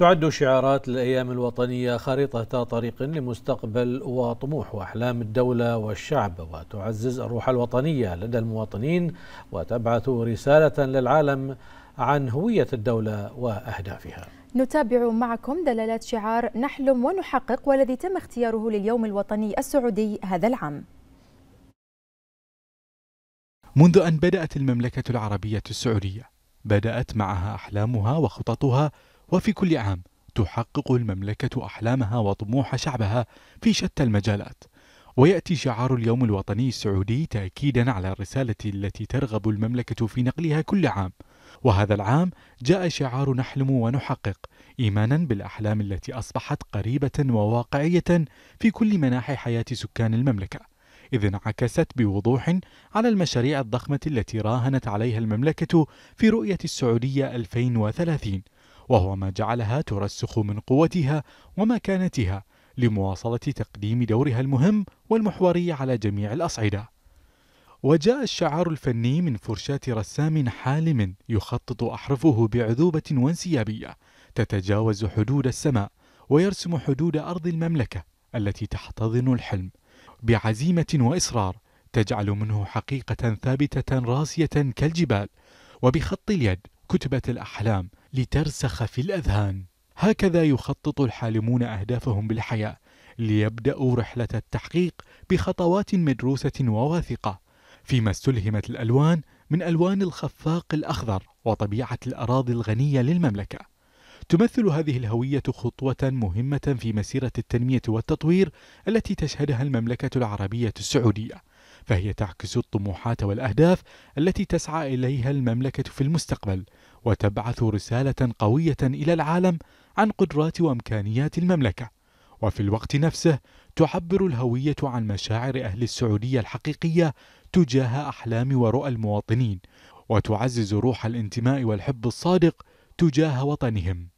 تعد شعارات الأيام الوطنية خريطة طريق لمستقبل وطموح وأحلام الدولة والشعب وتعزز الروح الوطنية لدى المواطنين وتبعث رسالة للعالم عن هوية الدولة وأهدافها نتابع معكم دلالات شعار نحلم ونحقق والذي تم اختياره لليوم الوطني السعودي هذا العام منذ أن بدأت المملكة العربية السعودية بدأت معها أحلامها وخططها وفي كل عام تحقق المملكة أحلامها وطموح شعبها في شتى المجالات ويأتي شعار اليوم الوطني السعودي تأكيدا على الرسالة التي ترغب المملكة في نقلها كل عام وهذا العام جاء شعار نحلم ونحقق إيمانا بالأحلام التي أصبحت قريبة وواقعية في كل مناحي حياة سكان المملكة إذ انعكست بوضوح على المشاريع الضخمة التي راهنت عليها المملكة في رؤية السعودية 2030 وهو ما جعلها ترسخ من قوتها ومكانتها لمواصلة تقديم دورها المهم والمحوري على جميع الأصعدة. وجاء الشعار الفني من فرشاة رسام حالم يخطط أحرفه بعذوبة وانسيابية تتجاوز حدود السماء ويرسم حدود أرض المملكة التي تحتضن الحلم بعزيمة وإصرار تجعل منه حقيقة ثابتة راسية كالجبال وبخط اليد كتبة الأحلام لترسخ في الأذهان هكذا يخطط الحالمون أهدافهم بالحياة ليبدأوا رحلة التحقيق بخطوات مدروسة وواثقة فيما استلهمت الألوان من ألوان الخفاق الأخضر وطبيعة الأراضي الغنية للمملكة تمثل هذه الهوية خطوة مهمة في مسيرة التنمية والتطوير التي تشهدها المملكة العربية السعودية فهي تعكس الطموحات والاهداف التي تسعى اليها المملكه في المستقبل وتبعث رساله قويه الى العالم عن قدرات وامكانيات المملكه وفي الوقت نفسه تعبر الهويه عن مشاعر اهل السعوديه الحقيقيه تجاه احلام ورؤى المواطنين وتعزز روح الانتماء والحب الصادق تجاه وطنهم